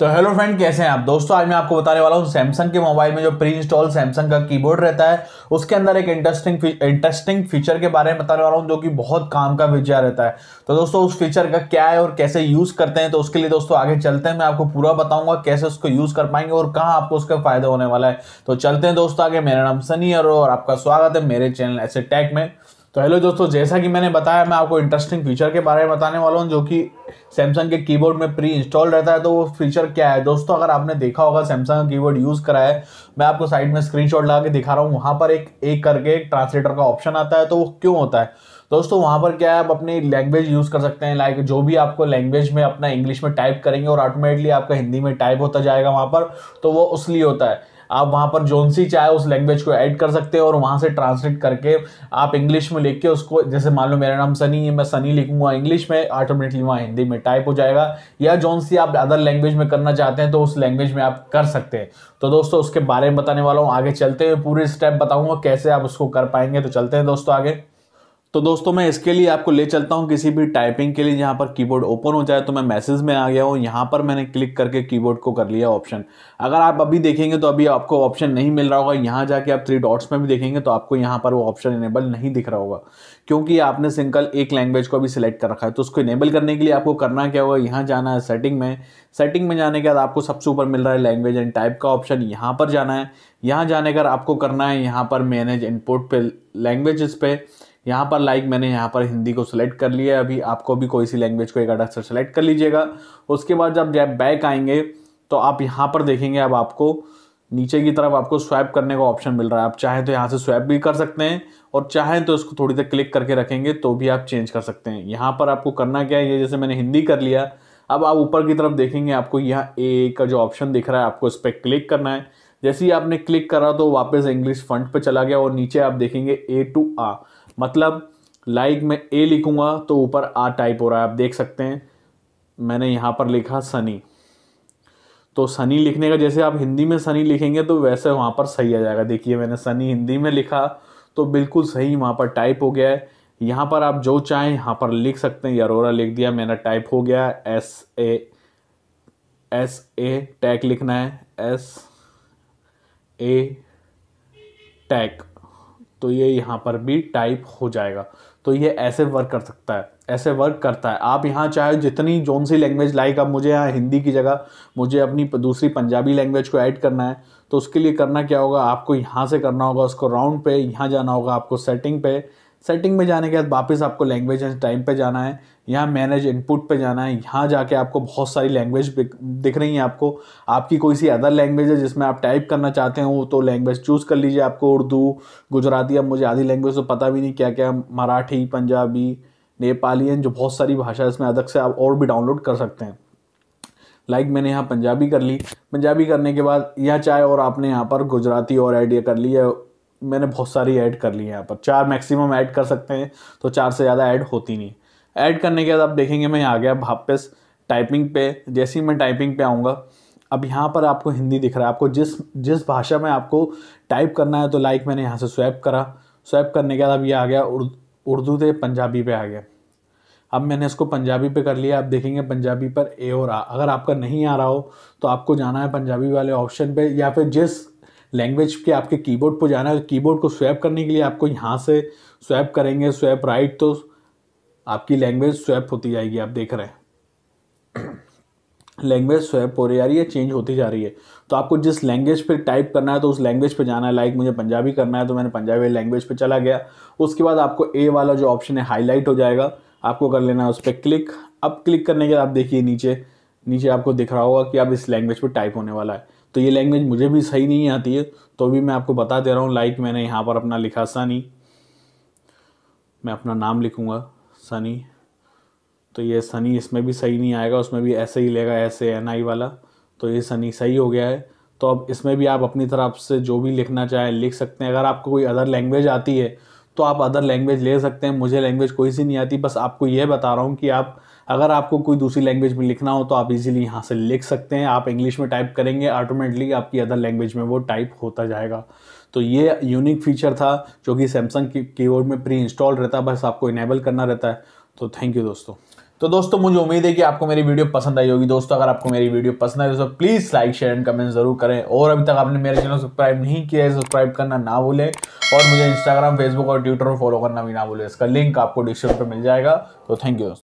तो hello friend कैसे हैं आप दोस्तों आज मैं आपको बताने वाला हूँ सैमसंग के मोबाइल में जो प्री इंस्टॉल सैमसंग का कीबोर्ड रहता है उसके अंदर एक इंटरेस्टिंग इंटरेस्टिंग फीचर के बारे में बताने वाला हूँ जो कि बहुत काम का फीचर रहता है तो दोस्तों उस फीचर का क्या है और कैसे यूज़ करते हैं तो उसके लिए दोस्तों आगे चलते हैं मैं आपको पूरा बताऊँगा कैसे उसको यूज़ कर पाएंगे और कहाँ आपको उसका फ़ायदा होने वाला है तो चलते हैं दोस्तों आगे मेरा नाम सनी और आपका स्वागत है मेरे चैनल ऐसे टैक में तो हेलो दोस्तों जैसा कि मैंने बताया मैं आपको इंटरेस्टिंग फीचर के बारे में बताने वाला हूँ जो कि सैमसंग के कीबोर्ड में प्री इंस्टॉल रहता है तो वो फीचर क्या है दोस्तों अगर आपने देखा होगा सैमसंग की कीबोर्ड यूज़ करा है मैं आपको साइड में स्क्रीनशॉट लगा के दिखा रहा हूँ वहाँ पर एक एक करके एक ट्रांसलेटर का ऑप्शन आता है तो वो क्यों होता है दोस्तों वहाँ पर क्या है आप अपनी लैंग्वेज यूज़ कर सकते हैं लाइक जो भी आपको लैंग्वेज में अपना इंग्लिश में टाइप करेंगे और ऑटोमेटिकली आपका हिंदी में टाइप होता जाएगा वहाँ पर तो वो उसलिए होता है आप वहाँ पर जोन सी चाहे उस लैंग्वेज को ऐड कर सकते हो और वहाँ से ट्रांसलेट करके आप इंग्लिश में लिख के उसको जैसे मान लो मेरा नाम सनी है मैं सनी लिखूंगा इंग्लिश में ऑटोमेटिकली वहाँ हिंदी में टाइप हो जाएगा या जोन सी आप अदर लैंग्वेज में करना चाहते हैं तो उस लैंग्वेज में आप कर सकते हैं तो दोस्तों उसके बारे में बताने वाला हूँ आगे चलते हुए पूरे स्टेप बताऊँगा कैसे आप उसको कर पाएंगे तो चलते हैं दोस्तों आगे तो दोस्तों मैं इसके लिए आपको ले चलता हूँ किसी भी टाइपिंग के लिए जहाँ पर कीबोर्ड ओपन हो जाए तो मैं मैसेज में आ गया हूँ यहाँ पर मैंने क्लिक करके कीबोर्ड को कर लिया ऑप्शन अगर आप अभी देखेंगे तो अभी आपको ऑप्शन नहीं मिल रहा होगा यहाँ जाके आप थ्री डॉट्स में भी देखेंगे तो आपको यहाँ पर वो ऑप्शन इनेबल नहीं दिख रहा होगा क्योंकि आपने सिंगल एक लैंग्वेज को अभी सिलेक्ट कर रखा है तो उसको इनेबल करने के लिए आपको करना क्या होगा यहाँ जाना है सेटिंग में सेटिंग में जाने के बाद आपको सबसे ऊपर मिल रहा है लैंग्वेज एंड टाइप का ऑप्शन यहाँ पर जाना है यहाँ जाने का आपको करना है यहाँ पर मैनेज इनपुट पे लैंग्वेज पे यहाँ पर लाइक मैंने यहाँ पर हिंदी को सिलेक्ट कर लिया है अभी आपको भी कोई सी लैंग्वेज को एक अलग से सेलेक्ट कर लीजिएगा उसके बाद जब जब बैक आएंगे तो आप यहाँ पर देखेंगे अब आपको नीचे की तरफ आपको स्वैप करने का ऑप्शन मिल रहा है आप चाहें तो यहाँ से स्वैप भी कर सकते हैं और चाहें तो इसको थोड़ी देर क्लिक करके रखेंगे तो भी आप चेंज कर सकते हैं यहाँ पर आपको करना क्या है ये जैसे मैंने हिंदी कर लिया अब आप ऊपर की तरफ देखेंगे आपको यहाँ ए का जो ऑप्शन दिख रहा है आपको इस पर क्लिक करना है जैसे ही आपने क्लिक करा तो वापस इंग्लिश फंड पर चला गया और नीचे आप देखेंगे ए टू आ मतलब लाइक मैं ए लिखूंगा तो ऊपर आ टाइप हो रहा है आप देख सकते हैं मैंने यहाँ पर लिखा सनी तो सनी लिखने का जैसे आप हिंदी में सनी लिखेंगे तो वैसे वहाँ पर सही आ जाएगा देखिए मैंने सनी हिंदी में लिखा तो बिल्कुल सही वहाँ पर टाइप हो गया है यहाँ पर आप जो चाहें यहाँ पर लिख सकते हैं यरोरा लिख दिया मैंने टाइप हो गया S A S A tag लिखना है एस ए टैग तो ये यहाँ पर भी टाइप हो जाएगा तो ये ऐसे वर्क कर सकता है ऐसे वर्क करता है आप यहाँ चाहे जितनी जौन सी लैंग्वेज लाइक अब मुझे यहाँ हिंदी की जगह मुझे अपनी दूसरी पंजाबी लैंग्वेज को ऐड करना है तो उसके लिए करना क्या होगा आपको यहाँ से करना होगा उसको राउंड पे यहाँ जाना होगा आपको सेटिंग पे सेटिंग में जाने के बाद वापस आपको लैंग्वेज एंड टाइम पे जाना है यहाँ मैनेज इनपुट पे जाना है यहाँ जाके आपको बहुत सारी लैंग्वेज दिख रही है आपको आपकी कोई सी अदर लैंग्वेज है जिसमें आप टाइप करना चाहते हो तो लैंग्वेज चूज़ कर लीजिए आपको उर्दू गुजराती अब मुझे आधी लैंग्वेज तो पता भी नहीं क्या क्या मराठी पंजाबी नेपालियन जो बहुत सारी भाषा है इसमें अदक से आप और भी डाउनलोड कर सकते हैं लाइक like मैंने यहाँ पंजाबी कर ली पंजाबी करने के बाद यह चाहे और आपने यहाँ पर गुजराती और आइडिया कर लिया मैंने बहुत सारी ऐड कर ली है यहाँ पर चार मैक्सिमम ऐड कर सकते हैं तो चार से ज़्यादा ऐड होती नहीं ऐड करने के बाद आप देखेंगे मैं आ गया वापस टाइपिंग पे जैसे ही मैं टाइपिंग पे आऊँगा अब यहाँ पर आपको हिंदी दिख रहा है आपको जिस जिस भाषा में आपको टाइप करना है तो लाइक मैंने यहाँ से स्वैप करा स्वैप करने के बाद अब ये आ गया उर्दू से पंजाबी पे आ गया अब मैंने इसको पंजाबी पे कर लिया आप देखेंगे पंजाबी पर ए और आ अगर आपका नहीं आ रहा हो तो आपको जाना है पंजाबी वाले ऑप्शन पे या फिर जिस लैंग्वेज के आपके कीबोर्ड पर जाना है कीबोर्ड को स्वैप करने के लिए आपको यहाँ से स्वैप करेंगे स्वैप राइट तो आपकी लैंग्वेज स्वैप होती जाएगी आप देख रहे हैं लैंग्वेज स्वैप हो रही जा रही है चेंज होती जा रही है तो आपको जिस लैंग्वेज पर टाइप करना है तो उस लैंग्वेज पर जाना है लाइक मुझे पंजाबी करना है तो मैंने पंजाबी लैंग्वेज पर चला गया उसके बाद आपको ए वाला जो ऑप्शन है हाईलाइट हो जाएगा आपको कर लेना है उस पर क्लिक अब क्लिक करने के बाद आप देखिए नीचे नीचे आपको दिख रहा होगा कि अब इस लैंग्वेज पर टाइप होने वाला है तो ये लैंग्वेज मुझे भी सही नहीं आती है तो भी मैं आपको बता दे रहा हूँ लाइक मैंने यहाँ पर अपना लिखा सनी मैं अपना नाम लिखूँगा सनी तो ये सनी इसमें भी सही नहीं आएगा उसमें भी ऐसे ही लेगा ऐसे एन आई वाला तो ये सनी सही हो गया है तो अब इसमें भी आप अपनी तरफ से जो भी लिखना चाहें लिख सकते हैं अगर आपको कोई अदर लैंग्वेज आती है तो आप अदर लैंग्वेज ले सकते हैं मुझे लैंग्वेज कोई सी नहीं आती बस आपको ये बता रहा हूँ कि आप अगर आपको कोई दूसरी लैंग्वेज में लिखना हो तो आप इजीली यहाँ से लिख सकते हैं आप इंग्लिश में टाइप करेंगे ऑटोमेटिकली आपकी अदर लैंग्वेज में वो टाइप होता जाएगा तो ये यूनिक फीचर था जो कि सैमसंग की कीबोर्ड में प्री इंस्टॉल रहता है बस आपको इनेबल करना रहता है तो थैंक यू दोस्तों तो दोस्तों मुझे उम्मीद है कि आपको मेरी वीडियो पसंद आई होगी दोस्तों अगर आपको मेरी वीडियो पसंद आई तो please like share and comment जरूर करें और अभी तक आपने मेरे चैनल सब्सक्राइब नहीं किया है सब्सक्राइब करना ना भूलें और मुझे इंस्टाग्राम फेसबुक और ट्विटर पर फॉलो करना भी ना भूलें इसका लिंक आपको डिस्क्रिप्शन पर मिल जाएगा तो थैंक यू